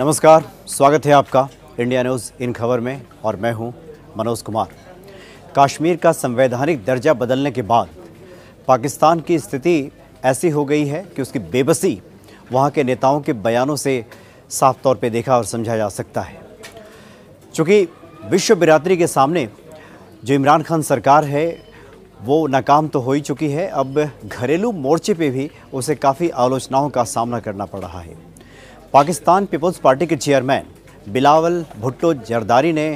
नमस्कार स्वागत है आपका इंडिया न्यूज़ इन खबर में और मैं हूं मनोज कुमार कश्मीर का संवैधानिक दर्जा बदलने के बाद पाकिस्तान की स्थिति ऐसी हो गई है कि उसकी बेबसी वहां के नेताओं के बयानों से साफ तौर पर देखा और समझा जा सकता है चूँकि विश्व बिरादरी के सामने जो इमरान खान सरकार है वो नाकाम तो हो ही चुकी है अब घरेलू मोर्चे पे भी उसे काफ़ी आलोचनाओं का सामना करना पड़ रहा है पाकिस्तान पीपल्स पार्टी के चेयरमैन बिलावल भुट्टो जरदारी ने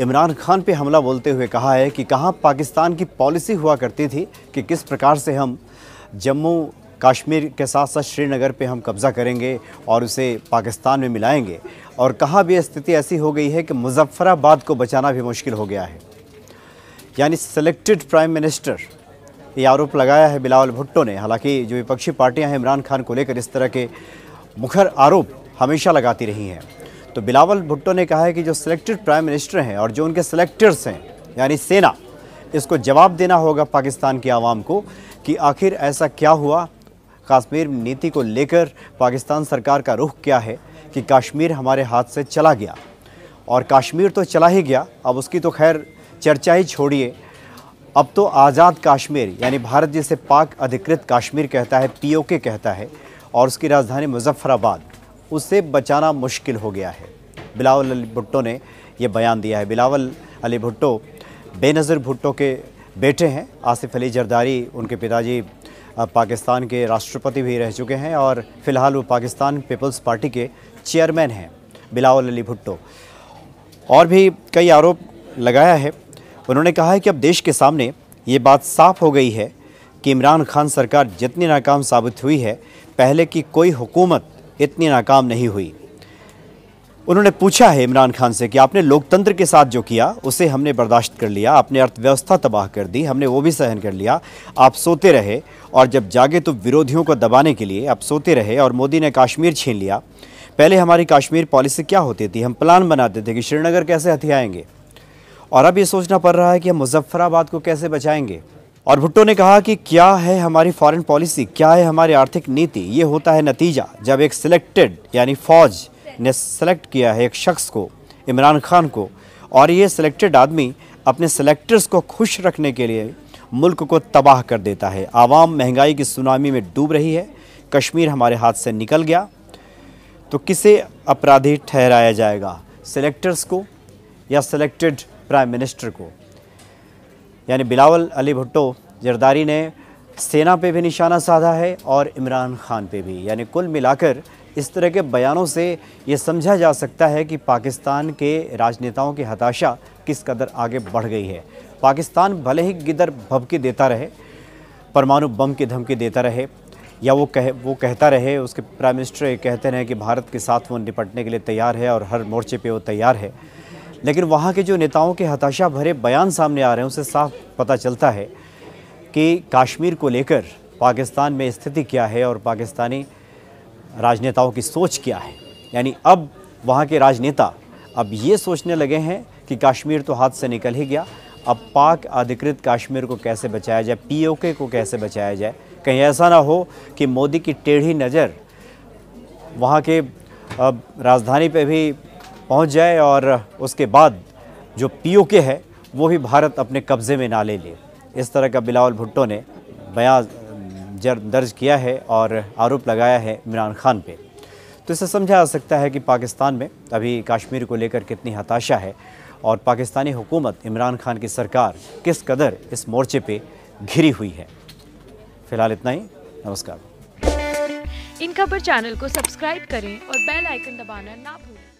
इमरान खान पे हमला बोलते हुए कहा है कि कहाँ पाकिस्तान की पॉलिसी हुआ करती थी कि किस प्रकार से हम जम्मू कश्मीर के साथ साथ श्रीनगर पे हम कब्ज़ा करेंगे और उसे पाकिस्तान में मिलाएंगे और कहाँ भी स्थिति ऐसी हो गई है कि मुजफ्फ़राबाद को बचाना भी मुश्किल हो गया है यानी सेलेक्टेड प्राइम मिनिस्टर ये आरोप लगाया है बिलावल भुट्टो ने हालांकि जो विपक्षी पार्टियां हैं इमरान खान को लेकर इस तरह के मुखर आरोप हमेशा लगाती रही हैं तो बिलावल भुट्टो ने कहा है कि जो सिलेक्टेड प्राइम मिनिस्टर हैं और जो उनके सिलेक्टर्स हैं यानी सेना इसको जवाब देना होगा पाकिस्तान की आवाम को कि आखिर ऐसा क्या हुआ कश्मीर नीति को लेकर पाकिस्तान सरकार का रुख क्या है कि कश्मीर हमारे हाथ से चला गया और कश्मीर तो चला ही गया अब उसकी तो खैर चर्चा ही छोड़िए अब तो आज़ाद कश्मीर यानी भारत जिसे पाक अधिकृत कश्मीर कहता है पीओके कहता है और उसकी राजधानी मुजफ्फराबाद उसे बचाना मुश्किल हो गया है बिलावल अली भुट्टो ने यह बयान दिया है बिलावल अली भुट्टो बेनज़र भुट्टो के बेटे हैं आसिफ अली जरदारी उनके पिताजी पाकिस्तान के राष्ट्रपति भी रह चुके हैं और फ़िलहाल वो पाकिस्तान पीपल्स पार्टी के चेयरमैन हैं बिलावल अली भुट्टो और भी कई आरोप लगाया है उन्होंने कहा है कि अब देश के सामने ये बात साफ हो गई है कि इमरान खान सरकार जितनी नाकाम साबित हुई है पहले की कोई हुकूमत इतनी नाकाम नहीं हुई उन्होंने पूछा है इमरान खान से कि आपने लोकतंत्र के साथ जो किया उसे हमने बर्दाश्त कर लिया आपने अर्थव्यवस्था तबाह कर दी हमने वो भी सहन कर लिया आप सोते रहे और जब जागे तो विरोधियों को दबाने के लिए आप सोते रहे और मोदी ने कश्मीर छीन लिया पहले हमारी कश्मीर पॉलिसी क्या होती थी हम प्लान बनाते थे कि श्रीनगर कैसे हथियाएँगे और अब ये सोचना पड़ रहा है कि हम मुजफ्फराबाद को कैसे बचाएंगे और भुट्टो ने कहा कि क्या है हमारी फॉरेन पॉलिसी क्या है हमारी आर्थिक नीति ये होता है नतीजा जब एक सिलेक्टेड यानी फौज ने सेलेक्ट किया है एक शख्स को इमरान खान को और ये सिलेक्टेड आदमी अपने सेलेक्टर्स को खुश रखने के लिए मुल्क को तबाह कर देता है आवाम महंगाई की सुनामी में डूब रही है कश्मीर हमारे हाथ से निकल गया तो किसे अपराधी ठहराया जाएगा सेलेक्टर्स को या सेलेक्टेड प्राइम मिनिस्टर को यानी बिलावल अली भुट्टो जरदारी ने सेना पे भी निशाना साधा है और इमरान खान पे भी यानी कुल मिलाकर इस तरह के बयानों से ये समझा जा सकता है कि पाकिस्तान के राजनेताओं की हताशा किस कदर आगे बढ़ गई है पाकिस्तान भले ही गिदर भबकी देता रहे परमाणु बम की धमकी देता रहे या वो कह वो कहता रहे उसके प्राइम मिनिस्टर कहते रहे कि भारत के साथ वो निपटने के लिए तैयार है और हर मोर्चे पे वो तैयार है लेकिन वहाँ के जो नेताओं के हताशा भरे बयान सामने आ रहे हैं उसे साफ पता चलता है कि कश्मीर को लेकर पाकिस्तान में स्थिति क्या है और पाकिस्तानी राजनेताओं की सोच क्या है यानी अब वहाँ के राजनेता अब ये सोचने लगे हैं कि कश्मीर तो हाथ से निकल ही गया अब पाक अधिकृत कश्मीर को कैसे बचाया जाए पीओके को कैसे बचाया जाए कहीं ऐसा ना हो कि मोदी की टेढ़ी नज़र वहाँ के अब राजधानी पे भी पहुंच जाए और उसके बाद जो पीओके है वो भी भारत अपने कब्ज़े में ना ले ले इस तरह का बिलावल भुट्टो ने बयां दर्ज किया है और आरोप लगाया है इमरान खान पे तो इसे समझा जा सकता है कि पाकिस्तान में अभी कश्मीर को लेकर कितनी हताशा है और पाकिस्तानी हुकूमत इमरान खान की सरकार किस कदर इस मोर्चे पे घिरी हुई है फिलहाल इतना ही नमस्कार इन खबर चैनल को सब्सक्राइब करें और बेल आइकन दबाना ना भूलें